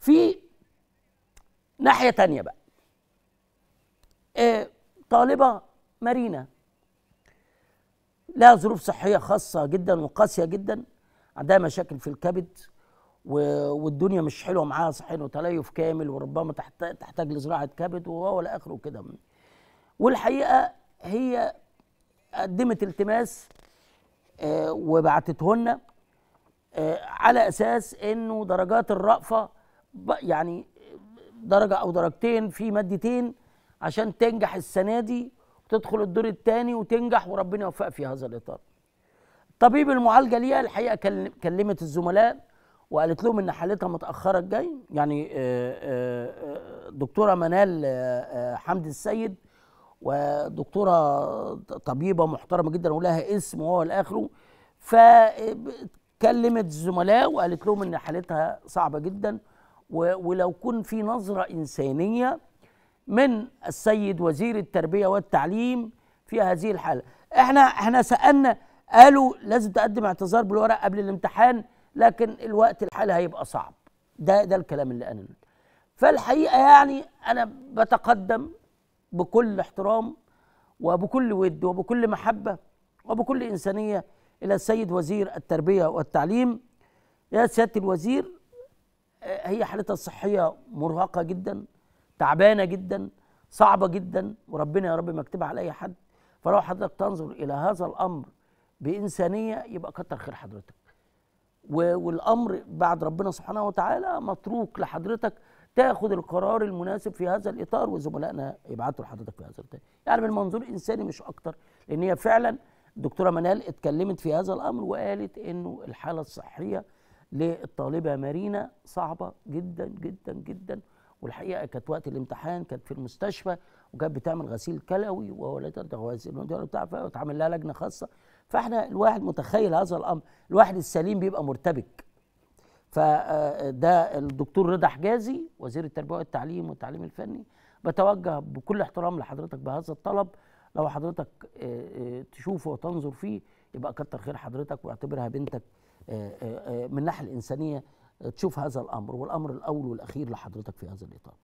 في ناحية تانية بقى آه طالبة مارينا لها ظروف صحية خاصة جدا وقاسية جدا عندها مشاكل في الكبد و... والدنيا مش حلوه معاها صحيا وتليف كامل وربما تحت... تحتاج لزراعه كبد وهو الى اخره كده والحقيقه هي قدمت التماس وبعتتهن آه، وبعتته لنا آه، على اساس انه درجات الرأفه يعني درجه او درجتين في مادتين عشان تنجح السنه دي وتدخل الدور الثاني وتنجح وربنا يوفقك في هذا الاطار. طبيب المعالجه ليها الحقيقه كلمت الزملاء وقالت لهم ان حالتها متاخره الجاي يعني آه، آه، دكتوره منال آه، حمد السيد ودكتوره طبيبه محترمه جدا ولها اسم وهو الاخر فكلمت الزملاء وقالت لهم ان حالتها صعبه جدا ولو كن في نظرة إنسانية من السيد وزير التربية والتعليم في هذه الحالة احنا احنا سألنا قالوا لازم تقدم اعتذار بالورق قبل الامتحان لكن الوقت الحالي هيبقى صعب ده ده الكلام اللي انا فالحقيقه يعني انا بتقدم بكل احترام وبكل ود وبكل محبه وبكل انسانيه الى السيد وزير التربيه والتعليم يا سياده الوزير هي حالتها الصحيه مرهقه جدا تعبانه جدا صعبه جدا وربنا يا رب ما يكتبها على اي حد فلو حضرتك تنظر الى هذا الامر بانسانيه يبقى كتر خير حضرتك والامر بعد ربنا سبحانه وتعالى متروك لحضرتك تاخد القرار المناسب في هذا الاطار وزملائنا يبعتوا لحضرتك في هذا الاطار يعني من منظور انساني مش اكتر لان هي فعلا الدكتوره منال اتكلمت في هذا الامر وقالت انه الحاله الصحيه للطالبه مارينا صعبه جدا جدا جدا والحقيقه كانت وقت الامتحان كانت في المستشفى وكانت بتعمل غسيل كلوي وولادها غسيل بتاع لها لجنه خاصه فاحنا الواحد متخيل هذا الامر الواحد السليم بيبقى مرتبك فده آه، الدكتور رضا حجازي وزير التربيه والتعليم والتعليم الفني بتوجه بكل احترام لحضرتك بهذا الطلب لو حضرتك آه، آه، تشوفه وتنظر فيه يبقى كتر خير حضرتك واعتبرها بنتك آه، آه، آه، من الناحيه الانسانيه تشوف هذا الامر والامر الاول والاخير لحضرتك في هذا الاطار